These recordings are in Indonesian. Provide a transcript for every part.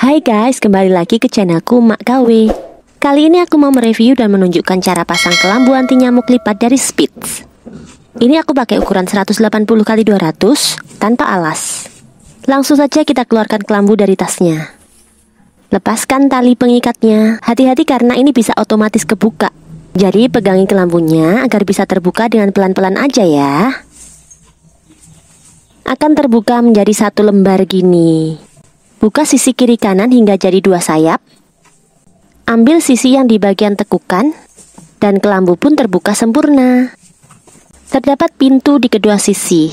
Hai guys, kembali lagi ke channelku Mak KW Kali ini aku mau mereview dan menunjukkan cara pasang kelambu anti nyamuk lipat dari Spitz Ini aku pakai ukuran 180x200 tanpa alas Langsung saja kita keluarkan kelambu dari tasnya Lepaskan tali pengikatnya Hati-hati karena ini bisa otomatis kebuka Jadi pegangi kelambunya agar bisa terbuka dengan pelan-pelan aja ya akan terbuka menjadi satu lembar gini. Buka sisi kiri kanan hingga jadi dua sayap. Ambil sisi yang di bagian tekukan dan kelambu pun terbuka sempurna. Terdapat pintu di kedua sisi.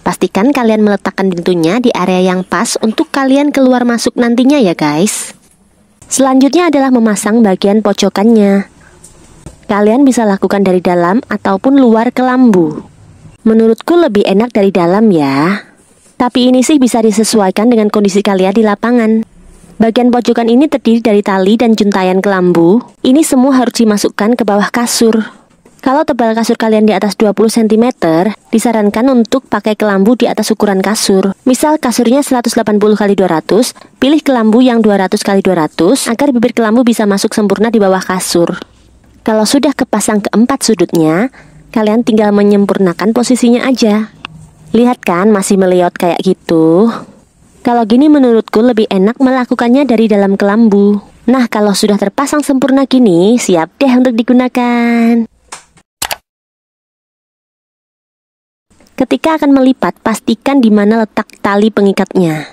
Pastikan kalian meletakkan pintunya di area yang pas untuk kalian keluar masuk nantinya ya guys. Selanjutnya adalah memasang bagian pojokannya. Kalian bisa lakukan dari dalam ataupun luar kelambu. Menurutku lebih enak dari dalam ya. Tapi ini sih bisa disesuaikan dengan kondisi kalian di lapangan. Bagian pojokan ini terdiri dari tali dan juntayan kelambu. Ini semua harus dimasukkan ke bawah kasur. Kalau tebal kasur kalian di atas 20 cm, disarankan untuk pakai kelambu di atas ukuran kasur. Misal kasurnya 180 x 200, pilih kelambu yang 200 x 200 agar bibir kelambu bisa masuk sempurna di bawah kasur. Kalau sudah kepasang keempat sudutnya, kalian tinggal menyempurnakan posisinya aja. Lihat kan masih meliot kayak gitu. Kalau gini menurutku lebih enak melakukannya dari dalam kelambu. Nah, kalau sudah terpasang sempurna gini, siap deh untuk digunakan. Ketika akan melipat, pastikan di mana letak tali pengikatnya.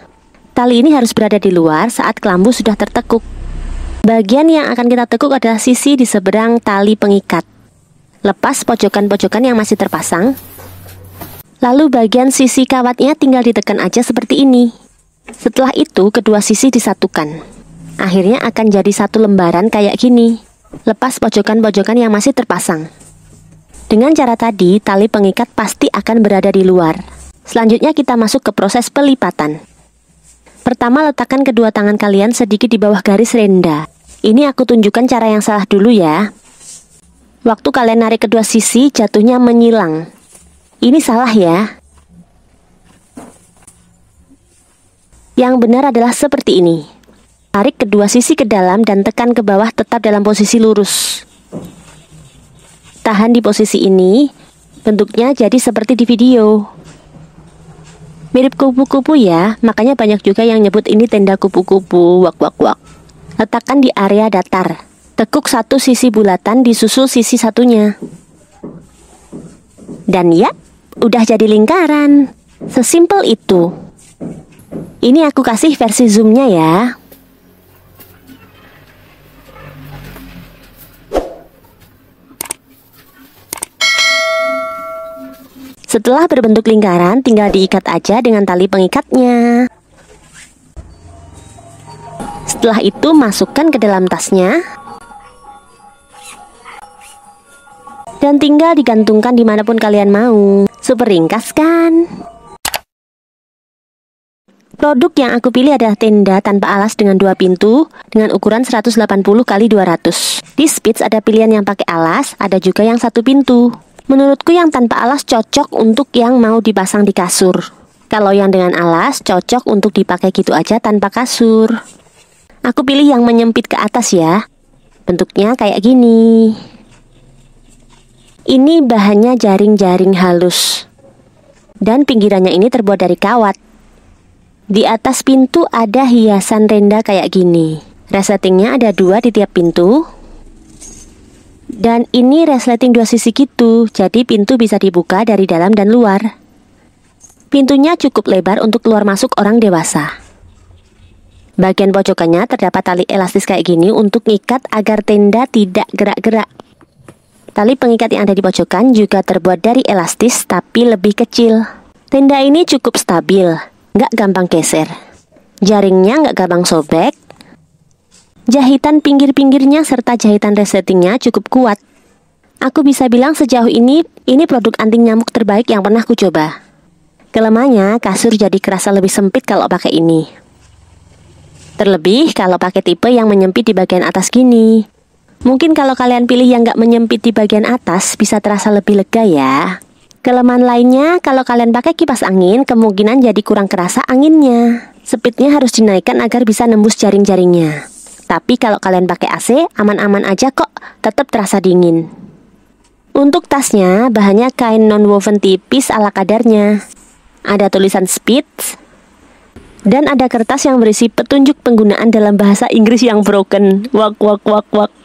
Tali ini harus berada di luar saat kelambu sudah tertekuk. Bagian yang akan kita tekuk adalah sisi di seberang tali pengikat. Lepas pojokan-pojokan yang masih terpasang, Lalu bagian sisi kawatnya tinggal ditekan aja seperti ini. Setelah itu kedua sisi disatukan. Akhirnya akan jadi satu lembaran kayak gini. Lepas pojokan-pojokan yang masih terpasang. Dengan cara tadi, tali pengikat pasti akan berada di luar. Selanjutnya kita masuk ke proses pelipatan. Pertama letakkan kedua tangan kalian sedikit di bawah garis renda. Ini aku tunjukkan cara yang salah dulu ya. Waktu kalian narik kedua sisi, jatuhnya menyilang. Ini salah ya. Yang benar adalah seperti ini. Tarik kedua sisi ke dalam dan tekan ke bawah tetap dalam posisi lurus. Tahan di posisi ini, bentuknya jadi seperti di video. Mirip kupu-kupu ya, makanya banyak juga yang nyebut ini tenda kupu-kupu, wak wak wak. Letakkan di area datar. Tekuk satu sisi bulatan disusul sisi satunya. Dan ya, udah jadi lingkaran. Sesimpel itu. Ini aku kasih versi zoomnya ya. Setelah berbentuk lingkaran, tinggal diikat aja dengan tali pengikatnya. Setelah itu masukkan ke dalam tasnya dan tinggal digantungkan dimanapun kalian mau. Super ringkas kan? Produk yang aku pilih adalah tenda tanpa alas dengan dua pintu dengan ukuran 180 x 200. Di Spitz ada pilihan yang pakai alas, ada juga yang satu pintu. Menurutku yang tanpa alas cocok untuk yang mau dipasang di kasur. Kalau yang dengan alas cocok untuk dipakai gitu aja tanpa kasur. Aku pilih yang menyempit ke atas ya. Bentuknya kayak gini. Ini bahannya jaring-jaring halus. Dan pinggirannya ini terbuat dari kawat. Di atas pintu ada hiasan renda kayak gini. Resletingnya ada dua di tiap pintu. Dan ini resleting dua sisi gitu, jadi pintu bisa dibuka dari dalam dan luar. Pintunya cukup lebar untuk keluar masuk orang dewasa. Bagian pojokannya terdapat tali elastis kayak gini untuk ngikat agar tenda tidak gerak-gerak. Tali pengikat yang ada di pojokan juga terbuat dari elastis tapi lebih kecil. Tenda ini cukup stabil, nggak gampang geser. Jaringnya nggak gampang sobek. Jahitan pinggir-pinggirnya serta jahitan resletingnya cukup kuat. Aku bisa bilang sejauh ini, ini produk anting nyamuk terbaik yang pernah ku coba. Kelemahannya, kasur jadi kerasa lebih sempit kalau pakai ini. Terlebih kalau pakai tipe yang menyempit di bagian atas gini. Mungkin kalau kalian pilih yang nggak menyempit di bagian atas bisa terasa lebih lega ya. Kelemahan lainnya, kalau kalian pakai kipas angin, kemungkinan jadi kurang kerasa anginnya. Speednya harus dinaikkan agar bisa nembus jaring-jaringnya. Tapi kalau kalian pakai AC, aman-aman aja kok, tetap terasa dingin. Untuk tasnya, bahannya kain non-woven tipis ala kadarnya. Ada tulisan speed, dan ada kertas yang berisi petunjuk penggunaan dalam bahasa Inggris yang broken. Wak, wak, wak, wak.